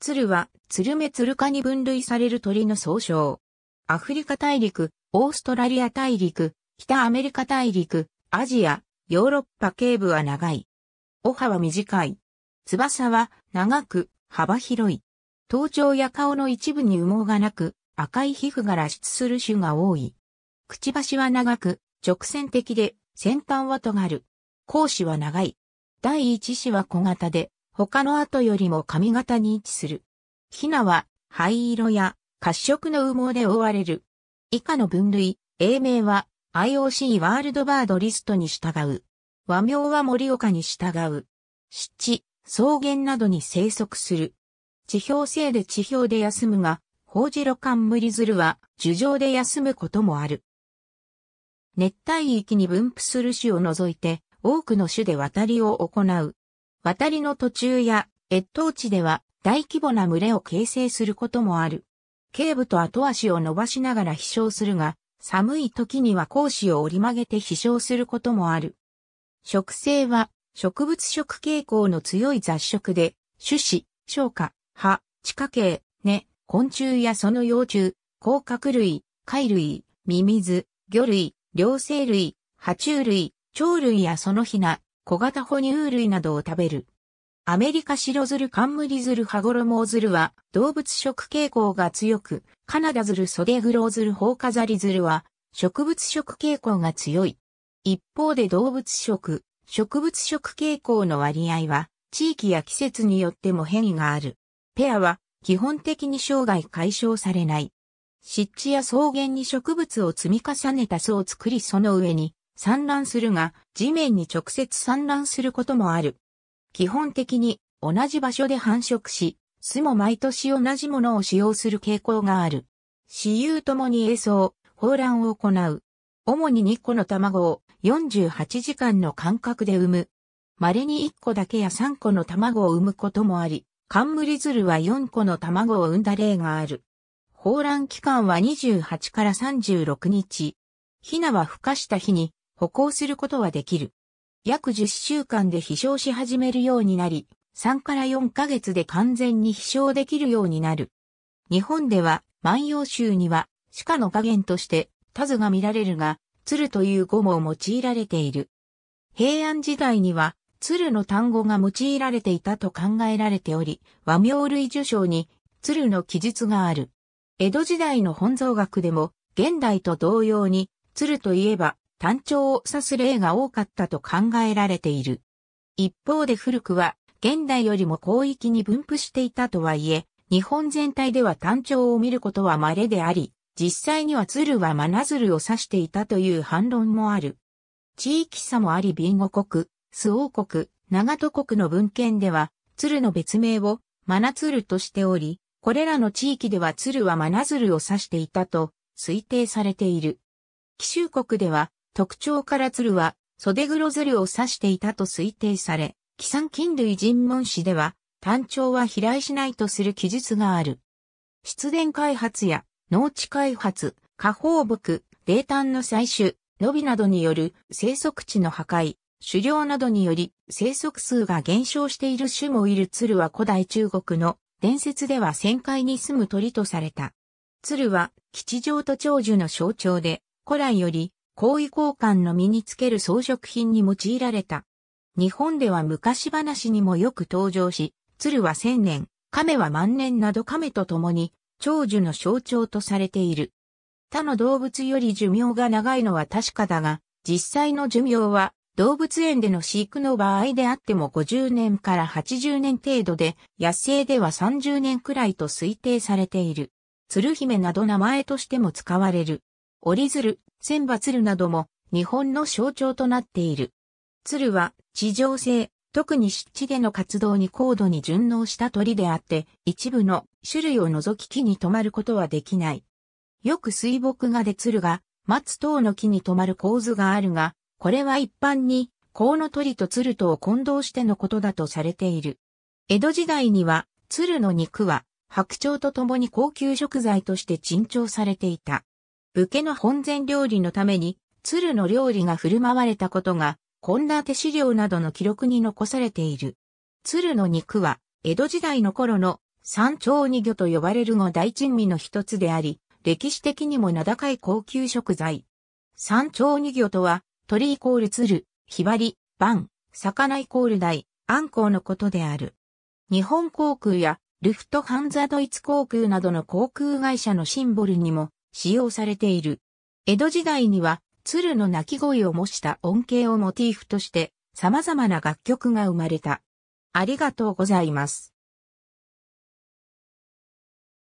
鶴は、鶴目鶴科に分類される鳥の総称。アフリカ大陸、オーストラリア大陸、北アメリカ大陸、アジア、ヨーロッパ警部は長い。オハは短い。翼は長く、幅広い。頭頂や顔の一部に羽毛がなく、赤い皮膚が露出する種が多い。くちばしは長く、直線的で、先端は尖る。甲子は長い。第一子は小型で、他の後よりも髪型に位置する。ヒナは灰色や褐色の羽毛で覆われる。以下の分類、英名は IOC ワールドバードリストに従う。和名は森岡に従う。湿地、草原などに生息する。地表性で地表で休むが、ホウジロカンムリズルは樹上で休むこともある。熱帯域に分布する種を除いて、多くの種で渡りを行う。渡りの途中や越冬地では大規模な群れを形成することもある。頸部と後足を伸ばしながら飛翔するが、寒い時には講子を折り曲げて飛翔することもある。植生は植物食傾向の強い雑食で、種子、消化、葉、地下茎、根、昆虫やその幼虫、甲殻類、貝類、ミミズ、魚類、両生類、爬虫類、鳥類やそのひな、小型哺乳類などを食べる。アメリカズル、カンムリ鶴ハゴロモウズルは動物食傾向が強く、カナダル、ソデグロウズルホウカザリズルは植物食傾向が強い。一方で動物食、植物食傾向の割合は地域や季節によっても変異がある。ペアは基本的に生涯解消されない。湿地や草原に植物を積み重ねた巣を作りその上に産卵するが、地面に直接産卵することもある。基本的に同じ場所で繁殖し、巣も毎年同じものを使用する傾向がある。私有ともに映像、放卵を行う。主に2個の卵を48時間の間隔で産む。稀に1個だけや3個の卵を産むこともあり、カンリズルは4個の卵を産んだ例がある。放卵期間は28から36日。ヒナは孵化した日に歩行することはできる。約10週間で飛翔し始めるようになり、3から4ヶ月で完全に飛翔できるようになる。日本では、万葉集には、鹿の加減として、タズが見られるが、鶴という語も用いられている。平安時代には、鶴の単語が用いられていたと考えられており、和名類受賞に、鶴の記述がある。江戸時代の本草学でも、現代と同様に、鶴といえば、単調を指す例が多かったと考えられている。一方で古くは、現代よりも広域に分布していたとはいえ、日本全体では単調を見ることは稀であり、実際には鶴は真鶴を指していたという反論もある。地域差もありビンゴ国、周王国、長戸国の文献では、鶴の別名を真鶴としており、これらの地域では鶴は真鶴を指していたと推定されている。紀州国では特徴から鶴は、袖黒鶴を指していたと推定され、紀産菌類尋問誌では、単調は飛来しないとする記述がある。出電開発や農地開発、下放牧、冷炭の採取、伸びなどによる生息地の破壊、狩猟などにより生息数が減少している種もいる鶴は古代中国の伝説では旋回に住む鳥とされた。鶴は吉祥と長寿の象徴で古来より好意交換の身につける装飾品に用いられた。日本では昔話にもよく登場し、鶴は千年、亀は万年など亀と共に長寿の象徴とされている。他の動物より寿命が長いのは確かだが、実際の寿命は動物園での飼育の場合であっても50年から80年程度で、野生では30年くらいと推定されている。鶴姫など名前としても使われる。折り鶴、千羽鶴なども日本の象徴となっている。鶴は地上性、特に湿地での活動に高度に順応した鳥であって、一部の種類を除き木に止まることはできない。よく水墨画で鶴が松等の木に止まる構図があるが、これは一般に、コウノトリと鶴とを混同してのことだとされている。江戸時代には、鶴の肉は、白鳥と共に高級食材として珍重されていた。武家の本膳料理のために、鶴の料理が振る舞われたことが、こんな手資料などの記録に残されている。鶴の肉は、江戸時代の頃の山頂二魚と呼ばれるの大珍味の一つであり、歴史的にも名高い高級食材。山頂二魚とは、鳥イコール鶴、ひばり、バン、魚イコール大、アンコウのことである。日本航空やルフトハンザドイツ航空などの航空会社のシンボルにも使用されている。江戸時代には、鶴の鳴き声を模した音景をモチーフとして、様々な楽曲が生まれた。ありがとうございます。